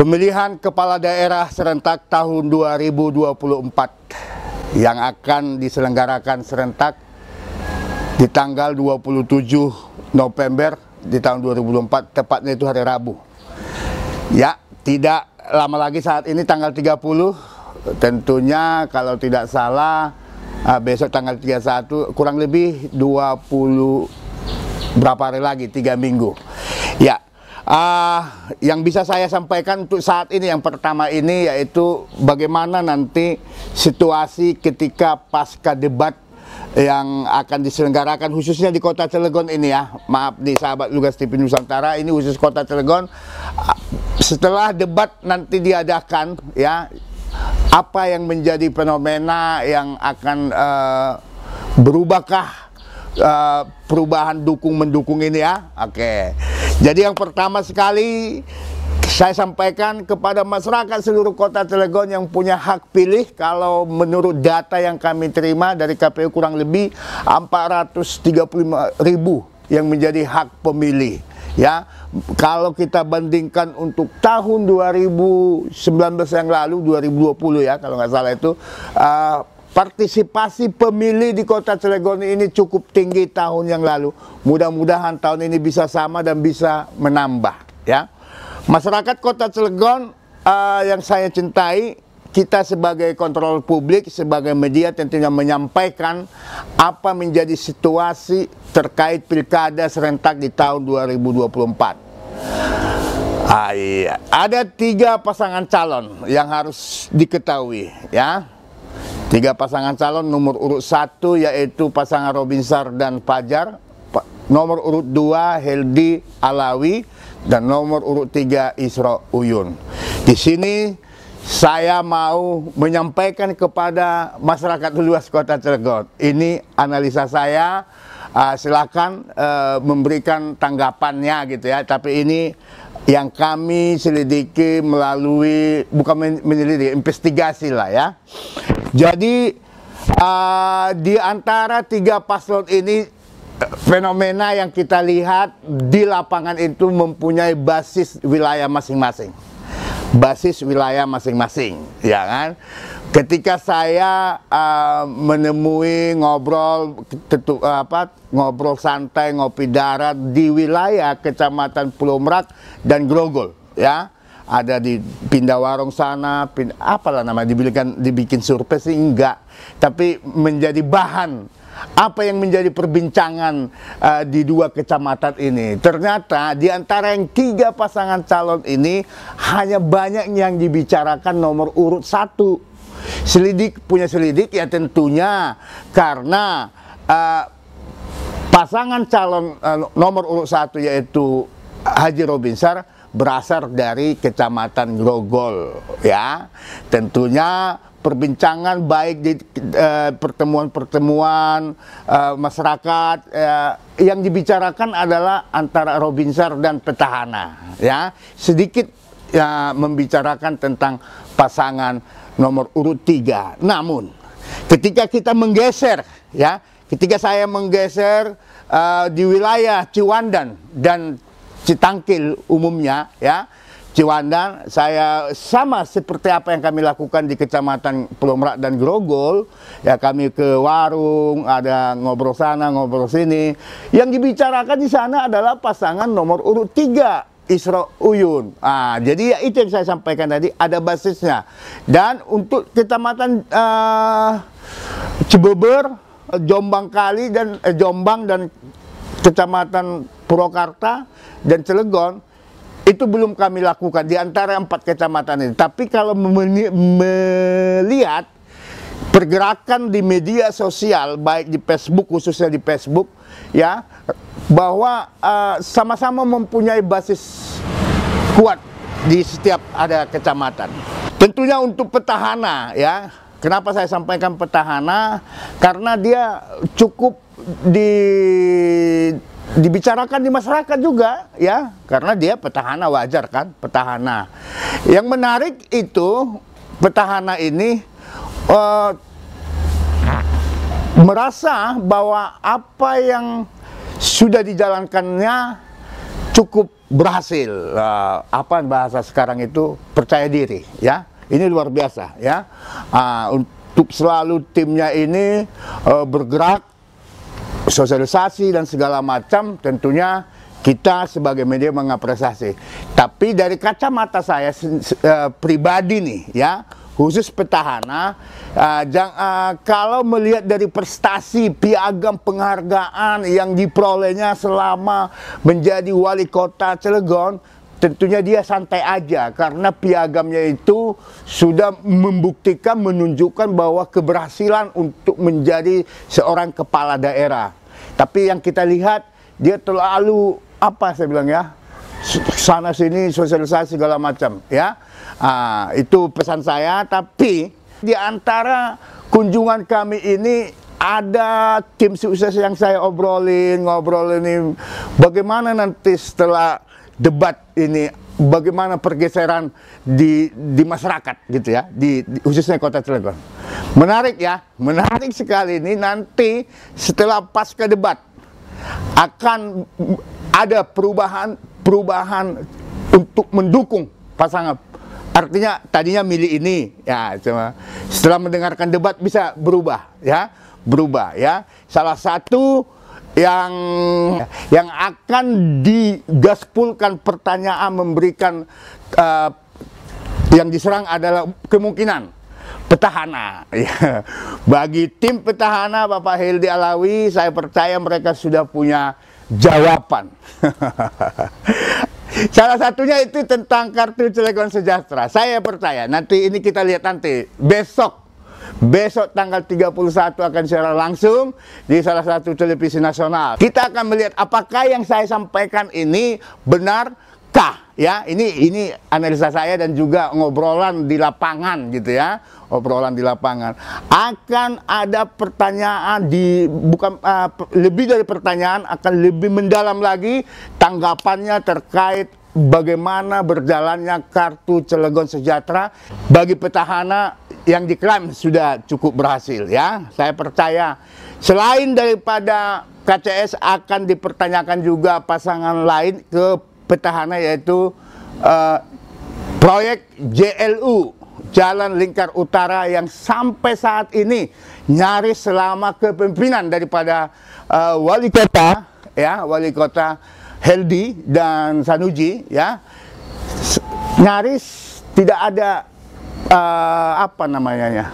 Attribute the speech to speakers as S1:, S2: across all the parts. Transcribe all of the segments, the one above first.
S1: Pemilihan Kepala Daerah serentak tahun 2024 yang akan diselenggarakan serentak di tanggal 27 November di tahun 2024, tepatnya itu hari Rabu. Ya, tidak lama lagi saat ini tanggal 30, tentunya kalau tidak salah eh, besok tanggal 31, kurang lebih 20 berapa hari lagi, tiga minggu. Ya, uh, yang bisa saya sampaikan untuk saat ini yang pertama ini yaitu bagaimana nanti situasi ketika pasca debat yang akan diselenggarakan khususnya di kota Cilegon ini ya maaf di sahabat Lugas TV Nusantara ini khusus kota Cilegon setelah debat nanti diadakan ya apa yang menjadi fenomena yang akan uh, berubahkah uh, perubahan dukung mendukung ini ya oke okay. Jadi yang pertama sekali saya sampaikan kepada masyarakat seluruh kota Cilegon yang punya hak pilih kalau menurut data yang kami terima dari KPU kurang lebih 435 ribu yang menjadi hak pemilih ya kalau kita bandingkan untuk tahun 2019 yang lalu 2020 ya kalau nggak salah itu uh, Partisipasi pemilih di kota Cilegon ini cukup tinggi tahun yang lalu. Mudah-mudahan tahun ini bisa sama dan bisa menambah. Ya, masyarakat kota Cilegon uh, yang saya cintai, kita sebagai kontrol publik, sebagai media tentunya menyampaikan apa menjadi situasi terkait pilkada serentak di tahun 2024. Ah, iya. Ada tiga pasangan calon yang harus diketahui, ya. Tiga pasangan calon nomor urut satu yaitu pasangan Robinsar dan Fajar, nomor urut dua Heldi Alawi, dan nomor urut tiga Isra Uyun. Di sini saya mau menyampaikan kepada masyarakat luas kota Cilegon. Ini analisa saya, uh, silakan uh, memberikan tanggapannya gitu ya, tapi ini yang kami selidiki melalui bukan menyelidiki investigasi lah ya jadi uh, di antara tiga paslon ini fenomena yang kita lihat di lapangan itu mempunyai basis wilayah masing-masing. Basis wilayah masing-masing, ya kan? Ketika saya uh, menemui ngobrol tetu, apa ngobrol santai ngopi darat di wilayah Kecamatan Pulau Merak dan Grogol, ya ada di pindah warung sana, pindah, apalah nama dibikin dibikin survei sih enggak, tapi menjadi bahan apa yang menjadi perbincangan uh, di dua kecamatan ini. Ternyata di antara yang tiga pasangan calon ini hanya banyak yang dibicarakan nomor urut satu. Selidik punya selidik ya tentunya karena uh, pasangan calon uh, nomor urut satu yaitu Haji Robinsar berasal dari Kecamatan Grogol ya. Tentunya perbincangan baik di eh, pertemuan-pertemuan eh, eh, masyarakat eh, yang dibicarakan adalah antara Robinsar dan petahana ya. Sedikit ya membicarakan tentang pasangan nomor urut tiga. Namun ketika kita menggeser ya, ketika saya menggeser uh, di wilayah Ciwandan dan Citangkil umumnya ya Ciwandan saya sama seperti apa yang kami lakukan di kecamatan Pulau dan Grogol ya kami ke warung ada ngobrol sana ngobrol sini yang dibicarakan di sana adalah pasangan nomor urut tiga Isra Uyun. Ah, jadi ya itu yang saya sampaikan tadi ada basisnya. Dan untuk kecamatan uh, Cibeber, Jombang Kali dan eh, Jombang dan kecamatan Purwakarta, dan Cilegon itu belum kami lakukan di antara empat kecamatan ini. Tapi kalau melihat pergerakan di media sosial baik di Facebook khususnya di Facebook ya bahwa eh, sama-sama uh, mempunyai basis kuat di setiap ada kecamatan. Tentunya untuk petahana ya. Kenapa saya sampaikan petahana? Karena dia cukup di dibicarakan di masyarakat juga ya karena dia petahana wajar kan petahana yang menarik itu petahana ini uh, merasa bahwa apa yang sudah dijalankannya cukup berhasil uh, apa bahasa sekarang itu percaya diri ya ini luar biasa ya uh, untuk selalu timnya ini uh, bergerak sosialisasi dan segala macam tentunya kita sebagai media mengapresiasi. Tapi dari kacamata saya eh, pribadi nih ya, khusus petahana, eh, eh, kalau melihat dari prestasi piagam penghargaan yang diperolehnya selama menjadi wali kota Cilegon, tentunya dia santai aja karena piagamnya itu sudah membuktikan menunjukkan bahwa keberhasilan untuk menjadi seorang kepala daerah. Tapi yang kita lihat dia terlalu apa saya bilang ya sana sini sosialisasi segala macam ya. Ah, itu pesan saya tapi di antara kunjungan kami ini ada tim sukses yang saya obrolin, ngobrol ini bagaimana nanti setelah debat ini bagaimana pergeseran di di masyarakat gitu ya di, di khususnya kota Cilegon. Menarik ya, menarik sekali ini nanti setelah pasca debat akan ada perubahan perubahan untuk mendukung pasangan artinya tadinya milih ini ya cuma setelah mendengarkan debat bisa berubah ya berubah ya salah satu yang yang akan digaspulkan pertanyaan memberikan uh, yang diserang adalah kemungkinan petahana. Ya, bagi tim petahana Bapak Hildi Alawi, saya percaya mereka sudah punya jawaban. Salah satunya itu tentang kartu Cilegon Sejahtera. Saya percaya nanti ini kita lihat nanti besok besok tanggal 31 akan secara langsung di salah satu televisi nasional. Kita akan melihat apakah yang saya sampaikan ini benar kah ya. Ini ini analisa saya dan juga ngobrolan di lapangan gitu ya. Obrolan di lapangan. Akan ada pertanyaan di bukan uh, lebih dari pertanyaan akan lebih mendalam lagi tanggapannya terkait bagaimana berjalannya kartu Cilegon Sejahtera bagi petahana yang diklaim sudah cukup berhasil ya. Saya percaya selain daripada KCS akan dipertanyakan juga pasangan lain ke petahana yaitu uh, proyek JLU Jalan Lingkar Utara yang sampai saat ini nyaris selama kepemimpinan daripada uh, wali kota ya wali kota Heldi dan Sanuji ya nyaris tidak ada uh, apa namanya ya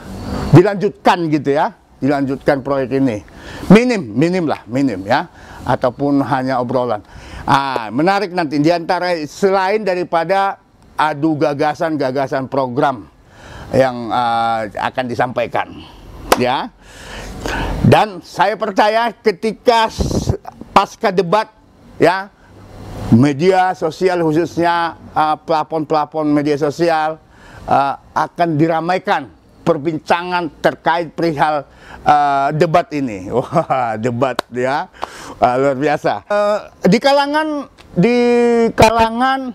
S1: dilanjutkan gitu ya dilanjutkan proyek ini minim minim lah minim ya ataupun hanya obrolan ah menarik nanti diantara selain daripada adu gagasan-gagasan program yang uh, akan disampaikan ya dan saya percaya ketika pasca debat ya media sosial khususnya eh, pelapon-pelapon media sosial uh, akan diramaikan perbincangan terkait perihal uh, debat ini. Wah, debat ya. Uh, luar biasa. Uh, di kalangan di kalangan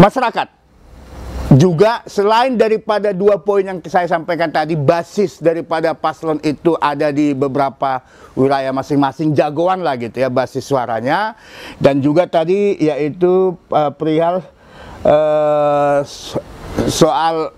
S1: masyarakat juga selain daripada dua poin yang saya sampaikan tadi basis daripada paslon itu ada di beberapa wilayah masing-masing jagoan lah gitu ya basis suaranya dan juga tadi yaitu uh, perihal uh, soal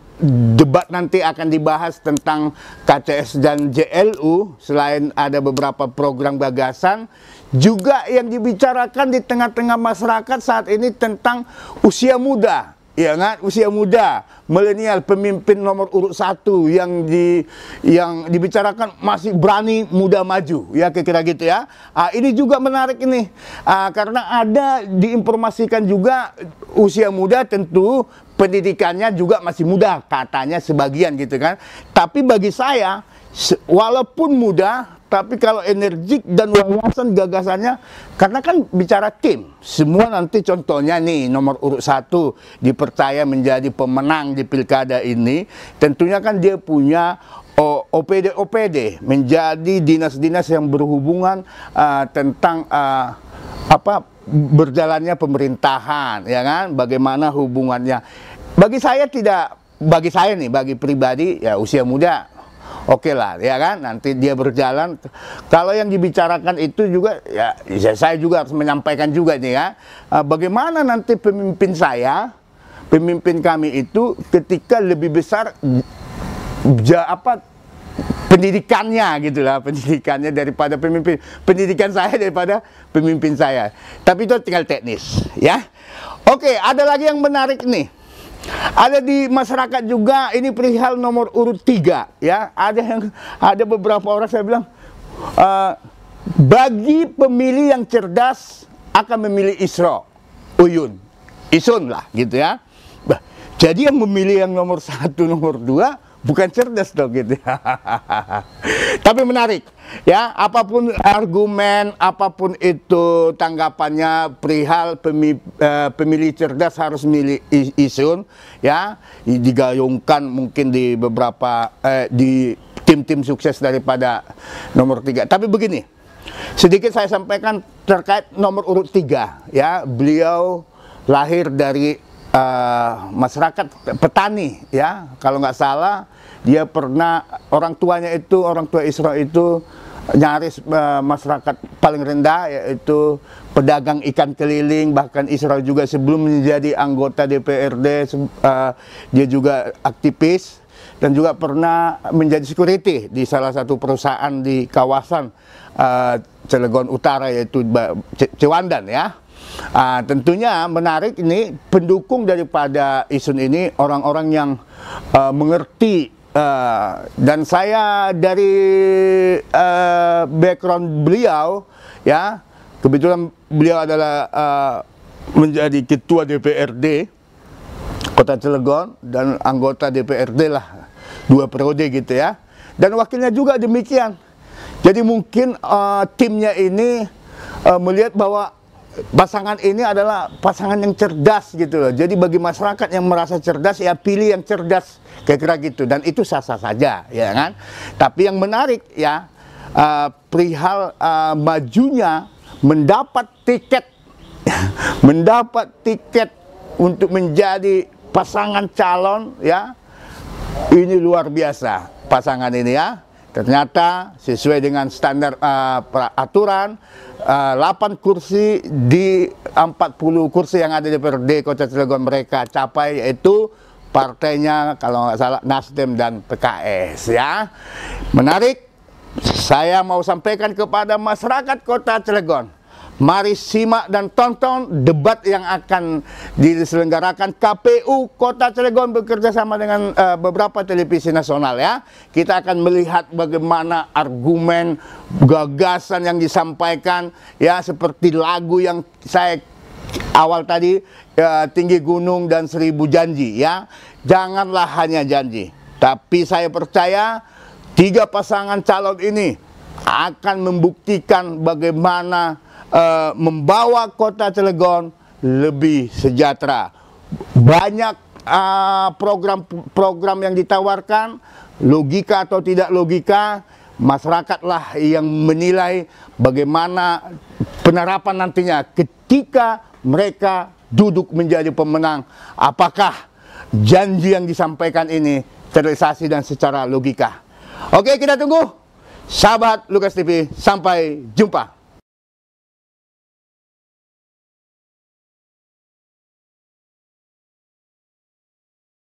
S1: debat nanti akan dibahas tentang KCS dan JLU selain ada beberapa program gagasan juga yang dibicarakan di tengah-tengah masyarakat saat ini tentang usia muda ya kan usia muda milenial pemimpin nomor urut satu yang di yang dibicarakan masih berani muda maju ya kira-kira gitu ya ah, ini juga menarik ini ah, karena ada diinformasikan juga usia muda tentu pendidikannya juga masih muda katanya sebagian gitu kan tapi bagi saya walaupun muda, tapi kalau energik dan wawasan gagasannya, karena kan bicara tim, semua nanti contohnya nih nomor urut satu dipercaya menjadi pemenang di pilkada ini, tentunya kan dia punya OPD-OPD menjadi dinas-dinas yang berhubungan uh, tentang uh, apa berjalannya pemerintahan, ya kan? Bagaimana hubungannya? Bagi saya tidak, bagi saya nih, bagi pribadi ya usia muda Oke okay lah, ya kan? Nanti dia berjalan. Kalau yang dibicarakan itu juga, ya, ya saya juga harus menyampaikan juga nih ya. Eh, bagaimana nanti pemimpin saya, pemimpin kami itu ketika lebih besar, ja, apa pendidikannya gitu lah pendidikannya daripada pemimpin pendidikan saya daripada pemimpin saya tapi itu tinggal teknis ya oke ada lagi yang menarik nih ada di masyarakat juga ini perihal nomor urut tiga ya. Ada yang ada beberapa orang saya bilang uh, bagi pemilih yang cerdas akan memilih Isro, Uyun, Isun lah gitu ya. Jadi yang memilih yang nomor satu, nomor dua bukan cerdas dong gitu. Tapi menarik ya, apapun argumen, apapun itu tanggapannya perihal pemi, eh, pemilih cerdas harus milih isun ya, digayungkan mungkin di beberapa eh, di tim-tim sukses daripada nomor tiga. Tapi begini, sedikit saya sampaikan terkait nomor urut tiga ya, beliau lahir dari Eh, masyarakat petani ya kalau nggak salah dia pernah orang tuanya itu orang tua Isra itu nyaris uh, masyarakat paling rendah yaitu pedagang ikan keliling bahkan Isra juga sebelum menjadi anggota DPRD uh, eh, dia juga aktivis dan juga pernah menjadi security di salah satu perusahaan di kawasan uh, Cilegon Utara yaitu Cewandan ya. Uh, tentunya menarik ini pendukung daripada Isun ini orang-orang yang uh, mengerti uh, dan saya dari uh, background beliau ya kebetulan beliau adalah uh, menjadi ketua DPRD Kota Cilegon dan anggota DPRD lah dua periode gitu ya dan wakilnya juga demikian jadi mungkin uh, timnya ini uh, melihat bahwa pasangan ini adalah pasangan yang cerdas gitu loh. Jadi bagi masyarakat yang merasa cerdas ya pilih yang cerdas kira-kira gitu dan itu sah-sah saja ya kan. Tapi yang menarik ya uh, perihal uh, majunya mendapat tiket mendapat tiket untuk menjadi pasangan calon ya ini luar biasa pasangan ini ya Ternyata sesuai dengan standar uh, aturan uh, eh, 8 kursi di 40 kursi yang ada di PRD Kota Cilegon mereka capai yaitu partainya kalau nggak salah Nasdem dan PKS ya. Menarik saya mau sampaikan kepada masyarakat Kota Cilegon Mari simak dan tonton debat yang akan diselenggarakan KPU Kota Cilegon bekerja sama dengan uh, beberapa televisi nasional ya. Kita akan melihat bagaimana argumen, gagasan yang disampaikan ya seperti lagu yang saya awal tadi uh, tinggi gunung dan seribu janji ya. Janganlah hanya janji, tapi saya percaya tiga pasangan calon ini akan membuktikan bagaimana uh, membawa kota Cilegon lebih sejahtera. Banyak program-program eh, uh, yang ditawarkan, logika atau tidak logika, masyarakatlah yang menilai bagaimana penerapan nantinya ketika mereka duduk menjadi pemenang. Apakah janji yang disampaikan ini terrealisasi dan secara logika? Oke, kita tunggu. Sahabat Lukas TV, sampai jumpa.